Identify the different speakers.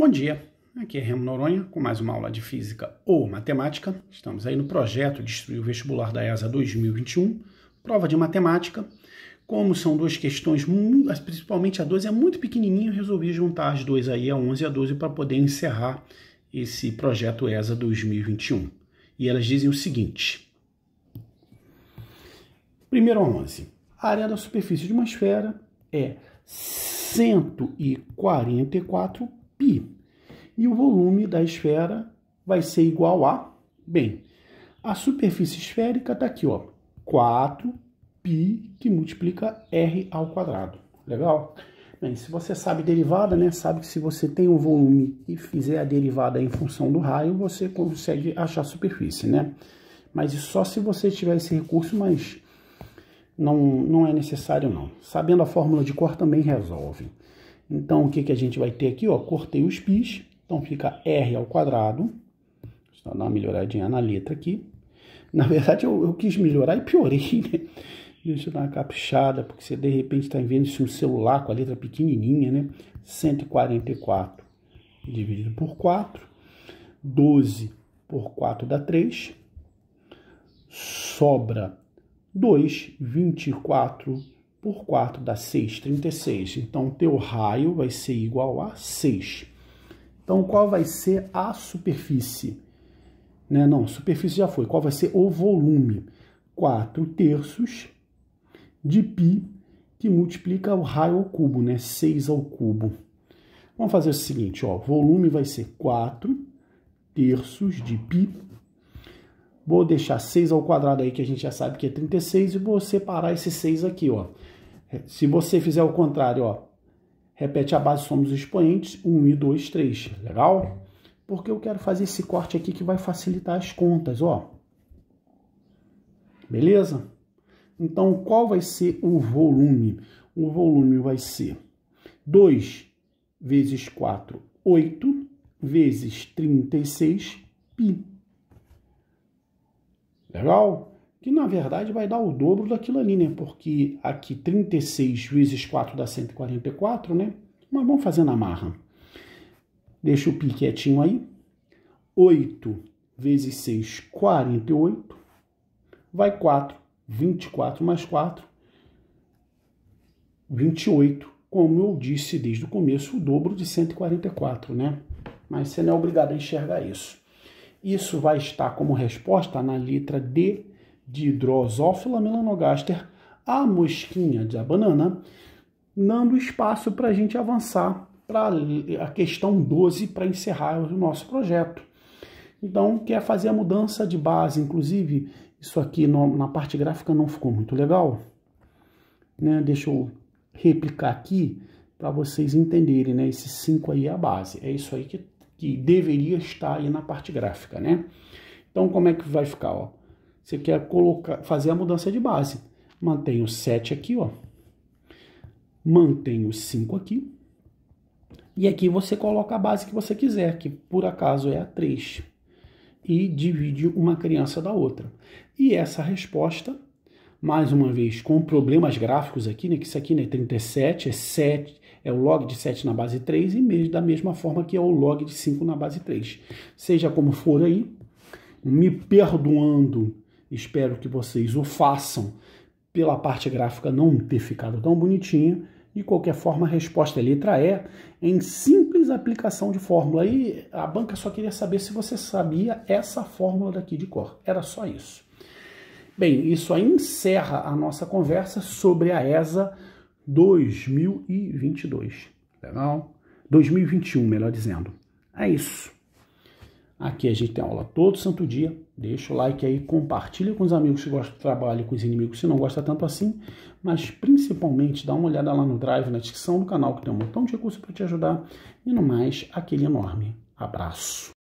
Speaker 1: Bom dia, aqui é Remo Noronha com mais uma aula de Física ou Matemática. Estamos aí no projeto Destruir o Vestibular da ESA 2021, prova de matemática. Como são duas questões, principalmente a 12 é muito pequenininha, resolvi juntar as duas aí, a 11 e a 12, para poder encerrar esse projeto ESA 2021. E elas dizem o seguinte. Primeiro a 11. A área da superfície de uma esfera é 144 π. E o volume da esfera vai ser igual a, bem, a superfície esférica está aqui, ó, 4π que multiplica r ao quadrado. Legal? Bem, se você sabe derivada, né, sabe que se você tem um volume e fizer a derivada em função do raio, você consegue achar a superfície, né? Mas isso só se você tiver esse recurso, mas não, não é necessário não. Sabendo a fórmula de cor também resolve. Então, o que, que a gente vai ter aqui? Ó, cortei os pis, então fica R ao quadrado. Só dar uma melhoradinha na letra aqui. Na verdade, eu, eu quis melhorar e piorei, né? Deixa eu dar uma capixada, porque você de repente está vendo isso no celular com a letra pequenininha, né? 144 dividido por 4. 12 por 4 dá 3. Sobra 2, 24 dividido por 4 dá 6, 36. Então, teu raio vai ser igual a 6. Então, qual vai ser a superfície? Né? Não, superfície já foi. Qual vai ser o volume? 4 terços de π, que multiplica o raio ao cubo, né? 6 ao cubo. Vamos fazer o seguinte, ó. Volume vai ser 4 terços de π Vou deixar 6 ao quadrado aí, que a gente já sabe que é 36, e vou separar esse 6 aqui, ó. Se você fizer o contrário, ó, repete a base somos expoentes, 1 e 2, 3, legal? Porque eu quero fazer esse corte aqui que vai facilitar as contas, ó. Beleza? Então, qual vai ser o volume? O volume vai ser 2 vezes 4, 8, vezes 36, pi. Legal? Que na verdade vai dar o dobro daquilo ali, né? Porque aqui 36 vezes 4 dá 144, né? Mas vamos fazer na marra. Deixa o pi quietinho aí. 8 vezes 6, 48. Vai 4. 24 mais 4, 28. Como eu disse desde o começo, o dobro de 144, né? Mas você não é obrigado a enxergar isso. Isso vai estar como resposta na letra D de Drosophila melanogaster, a mosquinha de banana, dando espaço para a gente avançar para a questão 12 para encerrar o nosso projeto. Então, quer fazer a mudança de base, inclusive, isso aqui no, na parte gráfica não ficou muito legal. Né? Deixa eu replicar aqui para vocês entenderem, né? Esse 5 aí é a base, é isso aí que que deveria estar aí na parte gráfica, né? Então, como é que vai ficar, ó? Você quer colocar, fazer a mudança de base. Mantém o 7 aqui, ó. Mantém o 5 aqui. E aqui você coloca a base que você quiser, que por acaso é a 3. E divide uma criança da outra. E essa resposta, mais uma vez, com problemas gráficos aqui, né? Que isso aqui né, 37, é 7, é o log de 7 na base 3 e da mesma forma que é o log de 5 na base 3. Seja como for aí, me perdoando, espero que vocês o façam pela parte gráfica não ter ficado tão bonitinha. De qualquer forma, a resposta é letra E, em simples aplicação de fórmula. E a banca só queria saber se você sabia essa fórmula daqui de cor. Era só isso. Bem, isso aí encerra a nossa conversa sobre a ESA 2022. Legal? 2021, melhor dizendo. É isso. Aqui a gente tem aula todo santo dia. Deixa o like aí, compartilha com os amigos que gostam do trabalho, com os inimigos que não gosta tanto assim, mas principalmente dá uma olhada lá no Drive, na descrição do canal, que tem um montão de recursos para te ajudar. E no mais, aquele enorme abraço.